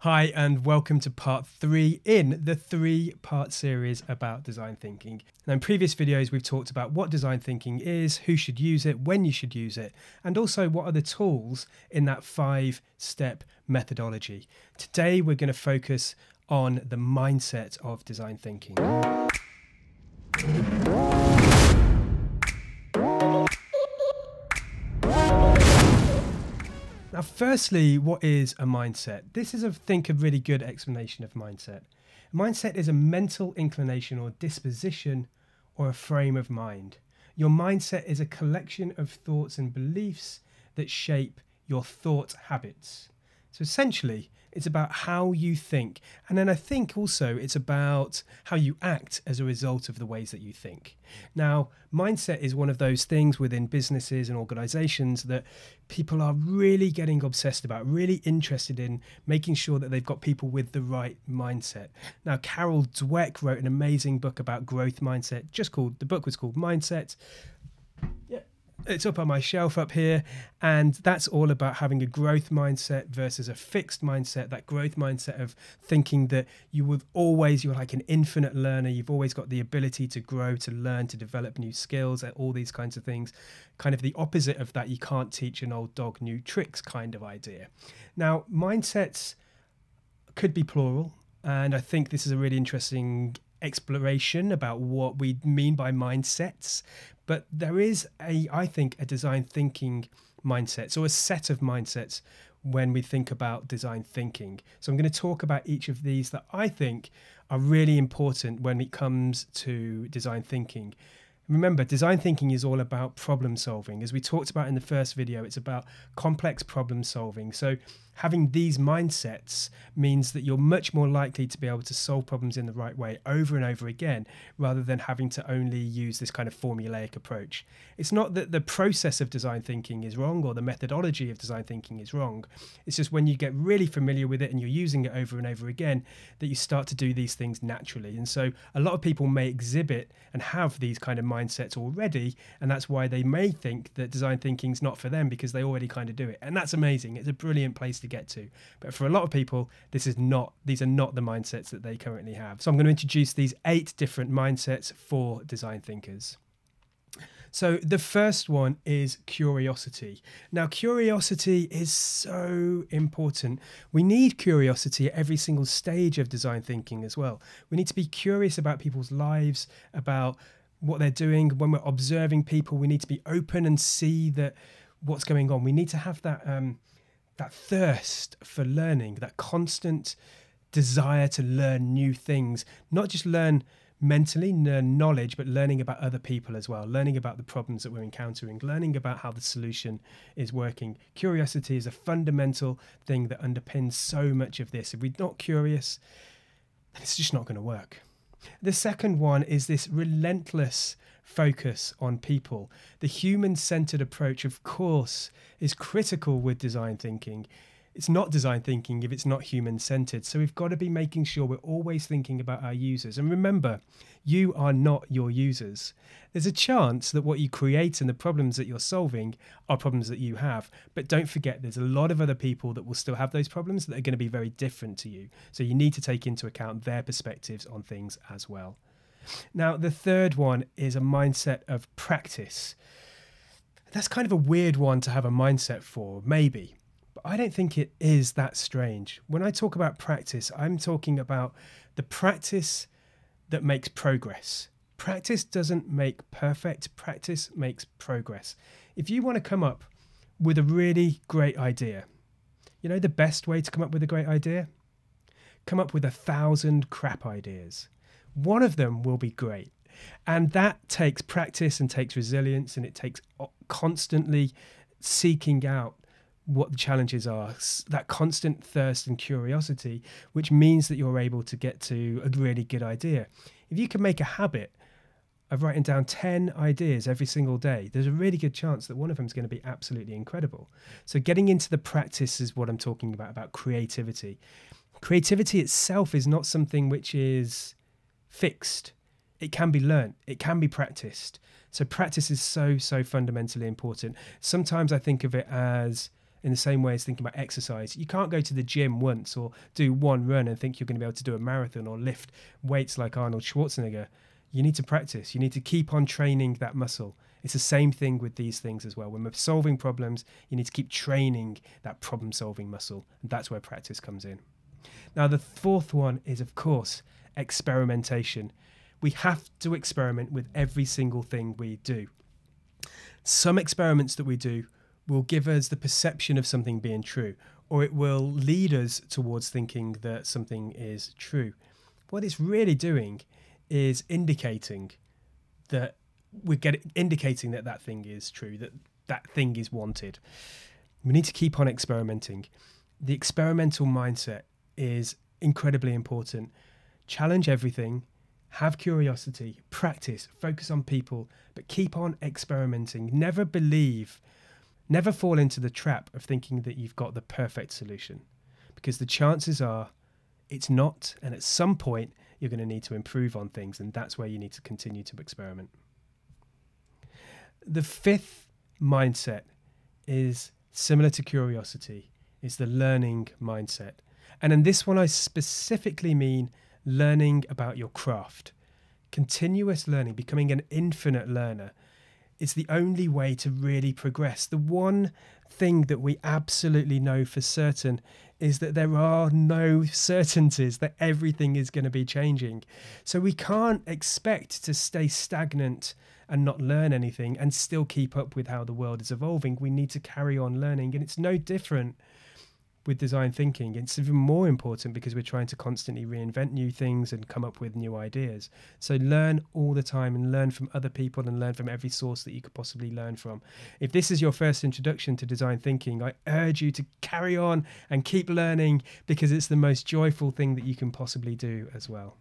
Hi, and welcome to part three in the three part series about design thinking. Now, in previous videos, we've talked about what design thinking is, who should use it, when you should use it, and also what are the tools in that five step methodology. Today, we're going to focus on the mindset of design thinking. Now, firstly, what is a mindset? This is, I think, a really good explanation of mindset. Mindset is a mental inclination or disposition or a frame of mind. Your mindset is a collection of thoughts and beliefs that shape your thought habits. So essentially, it's about how you think. And then I think also it's about how you act as a result of the ways that you think. Now, mindset is one of those things within businesses and organizations that people are really getting obsessed about, really interested in making sure that they've got people with the right mindset. Now, Carol Dweck wrote an amazing book about growth mindset, just called the book was called Mindset. Yeah, it's up on my shelf up here and that's all about having a growth mindset versus a fixed mindset that growth mindset of thinking that you would always you're like an infinite learner you've always got the ability to grow to learn to develop new skills and uh, all these kinds of things kind of the opposite of that you can't teach an old dog new tricks kind of idea now mindsets could be plural and I think this is a really interesting exploration about what we mean by mindsets, but there is a, I think, a design thinking mindset, so a set of mindsets when we think about design thinking. So I'm going to talk about each of these that I think are really important when it comes to design thinking. Remember, design thinking is all about problem solving. As we talked about in the first video, it's about complex problem solving. So, having these mindsets means that you're much more likely to be able to solve problems in the right way over and over again, rather than having to only use this kind of formulaic approach. It's not that the process of design thinking is wrong or the methodology of design thinking is wrong. It's just when you get really familiar with it and you're using it over and over again that you start to do these things naturally. And so, a lot of people may exhibit and have these kind of mindsets already, and that's why they may think that design thinking's not for them because they already kind of do it. And that's amazing. It's a brilliant place to get to. But for a lot of people, this is not these are not the mindsets that they currently have. So I'm going to introduce these eight different mindsets for design thinkers. So the first one is curiosity. Now, curiosity is so important. We need curiosity at every single stage of design thinking as well. We need to be curious about people's lives, about what they're doing. When we're observing people, we need to be open and see that what's going on. We need to have that um, that thirst for learning, that constant desire to learn new things, not just learn mentally, learn knowledge, but learning about other people as well, learning about the problems that we're encountering, learning about how the solution is working. Curiosity is a fundamental thing that underpins so much of this. If we're not curious, then it's just not going to work. The second one is this relentless focus on people. The human centered approach, of course, is critical with design thinking it's not design thinking if it's not human centered. So we've got to be making sure we're always thinking about our users. And remember, you are not your users. There's a chance that what you create and the problems that you're solving are problems that you have. But don't forget, there's a lot of other people that will still have those problems that are going to be very different to you. So you need to take into account their perspectives on things as well. Now, the third one is a mindset of practice. That's kind of a weird one to have a mindset for, maybe. I don't think it is that strange. When I talk about practice, I'm talking about the practice that makes progress. Practice doesn't make perfect, practice makes progress. If you want to come up with a really great idea, you know the best way to come up with a great idea? Come up with a thousand crap ideas. One of them will be great. And that takes practice and takes resilience and it takes constantly seeking out what the challenges are, that constant thirst and curiosity, which means that you're able to get to a really good idea. If you can make a habit of writing down 10 ideas every single day, there's a really good chance that one of them is going to be absolutely incredible. So, getting into the practice is what I'm talking about, about creativity. Creativity itself is not something which is fixed, it can be learnt, it can be practiced. So, practice is so, so fundamentally important. Sometimes I think of it as in the same way as thinking about exercise. You can't go to the gym once or do one run and think you're going to be able to do a marathon or lift weights like Arnold Schwarzenegger. You need to practice, you need to keep on training that muscle. It's the same thing with these things as well. When we're solving problems, you need to keep training that problem solving muscle. And that's where practice comes in. Now, the fourth one is, of course, experimentation. We have to experiment with every single thing we do. Some experiments that we do will give us the perception of something being true, or it will lead us towards thinking that something is true. What it's really doing is indicating that we're getting indicating that that thing is true, that that thing is wanted. We need to keep on experimenting. The experimental mindset is incredibly important. Challenge everything, have curiosity, practice, focus on people, but keep on experimenting. Never believe Never fall into the trap of thinking that you've got the perfect solution, because the chances are it's not, and at some point, you're going to need to improve on things, and that's where you need to continue to experiment. The fifth mindset is similar to curiosity, is the learning mindset. And in this one, I specifically mean learning about your craft, continuous learning, becoming an infinite learner it's the only way to really progress. The one thing that we absolutely know for certain is that there are no certainties that everything is going to be changing. So we can't expect to stay stagnant and not learn anything and still keep up with how the world is evolving. We need to carry on learning, and it's no different with design thinking, it's even more important because we're trying to constantly reinvent new things and come up with new ideas. So learn all the time and learn from other people and learn from every source that you could possibly learn from. If this is your first introduction to design thinking, I urge you to carry on and keep learning because it's the most joyful thing that you can possibly do as well.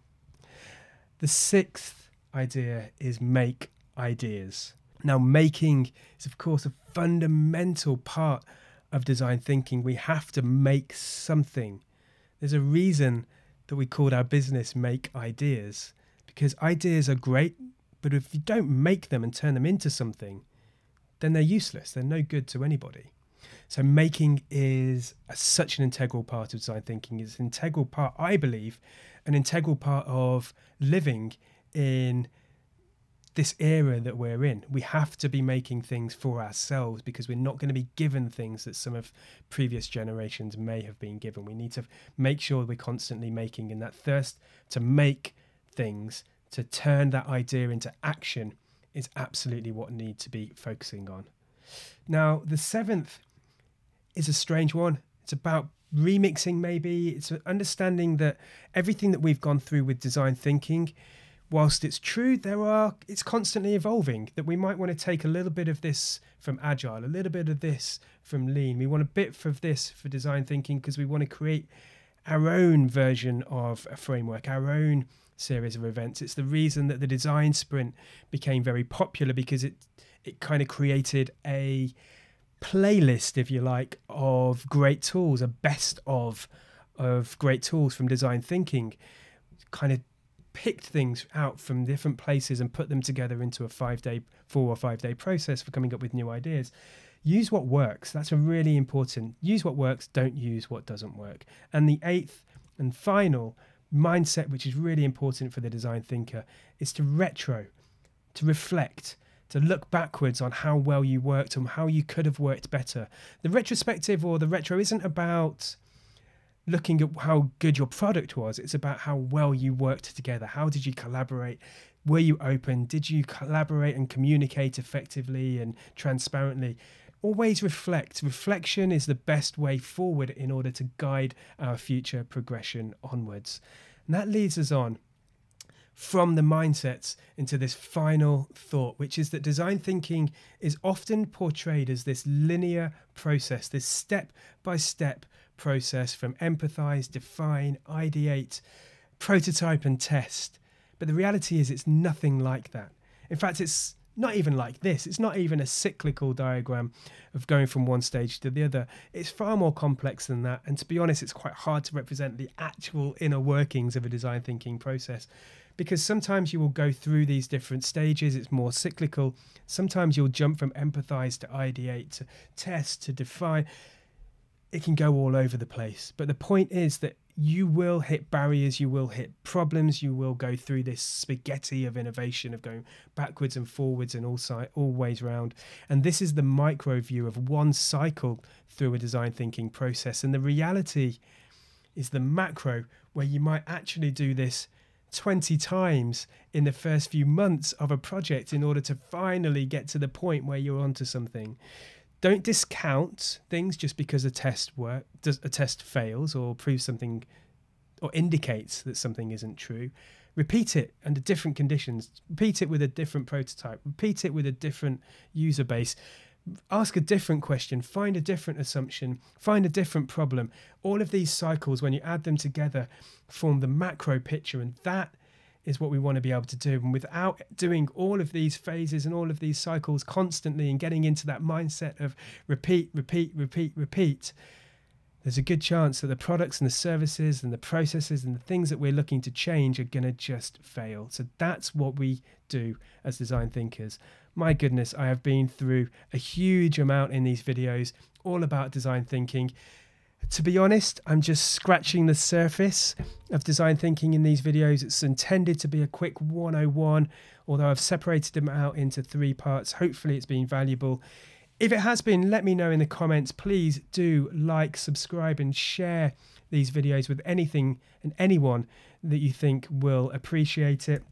The sixth idea is make ideas. Now, making is, of course, a fundamental part of design thinking. We have to make something. There's a reason that we called our business Make Ideas because ideas are great, but if you don't make them and turn them into something, then they're useless. They're no good to anybody. So making is a, such an integral part of design thinking. It's an integral part, I believe, an integral part of living in this era that we're in. We have to be making things for ourselves because we're not going to be given things that some of previous generations may have been given. We need to make sure we're constantly making, and that thirst to make things, to turn that idea into action, is absolutely what we need to be focusing on. Now, the seventh is a strange one. It's about remixing, maybe. It's understanding that everything that we've gone through with design thinking whilst it's true there are it's constantly evolving that we might want to take a little bit of this from agile a little bit of this from lean we want a bit of this for design thinking because we want to create our own version of a framework our own series of events it's the reason that the design sprint became very popular because it it kind of created a playlist if you like of great tools a best of of great tools from design thinking kind of picked things out from different places and put them together into a five day, four or five day process for coming up with new ideas. Use what works. That's a really important. Use what works, don't use what doesn't work. And the eighth and final mindset, which is really important for the design thinker, is to retro, to reflect, to look backwards on how well you worked and how you could have worked better. The retrospective or the retro isn't about looking at how good your product was. It's about how well you worked together. How did you collaborate? Were you open? Did you collaborate and communicate effectively and transparently? Always reflect. Reflection is the best way forward in order to guide our future progression onwards. And that leads us on from the mindsets into this final thought, which is that design thinking is often portrayed as this linear process, this step by step process from empathize, define, ideate, prototype, and test. But the reality is, it's nothing like that. In fact, it's not even like this. It's not even a cyclical diagram of going from one stage to the other. It's far more complex than that. And to be honest, it's quite hard to represent the actual inner workings of a design thinking process because sometimes you will go through these different stages. It's more cyclical. Sometimes you'll jump from empathize to ideate to test to define it can go all over the place. But the point is that you will hit barriers, you will hit problems, you will go through this spaghetti of innovation of going backwards and forwards and all side, all ways round. And this is the micro view of one cycle through a design thinking process. And the reality is the macro, where you might actually do this 20 times in the first few months of a project in order to finally get to the point where you're onto something don't discount things just because a test work does, a test fails or proves something or indicates that something isn't true repeat it under different conditions repeat it with a different prototype repeat it with a different user base ask a different question find a different assumption find a different problem all of these cycles when you add them together form the macro picture and that is what we want to be able to do. And without doing all of these phases and all of these cycles constantly and getting into that mindset of repeat, repeat, repeat, repeat, there's a good chance that the products and the services and the processes and the things that we're looking to change are going to just fail. So that's what we do as design thinkers. My goodness, I have been through a huge amount in these videos, all about design thinking to be honest, I'm just scratching the surface of design thinking in these videos. It's intended to be a quick 101, although I've separated them out into three parts. Hopefully, it's been valuable. If it has been, let me know in the comments. Please do like, subscribe, and share these videos with anything and anyone that you think will appreciate it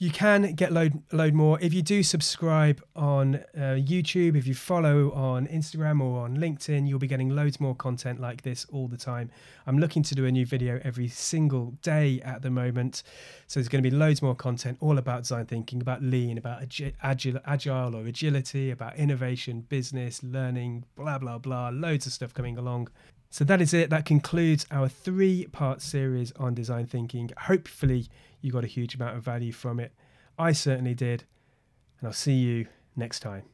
you can get load load more if you do subscribe on uh, YouTube. If you follow on Instagram or on LinkedIn, you'll be getting loads more content like this all the time. I'm looking to do a new video every single day at the moment, so there's going to be loads more content all about design thinking, about lean, about agile, agile or agility, about innovation, business, learning, blah blah blah. Loads of stuff coming along. So that is it. That concludes our three part series on design thinking. Hopefully, you got a huge amount of value from it. I certainly did. And I'll see you next time.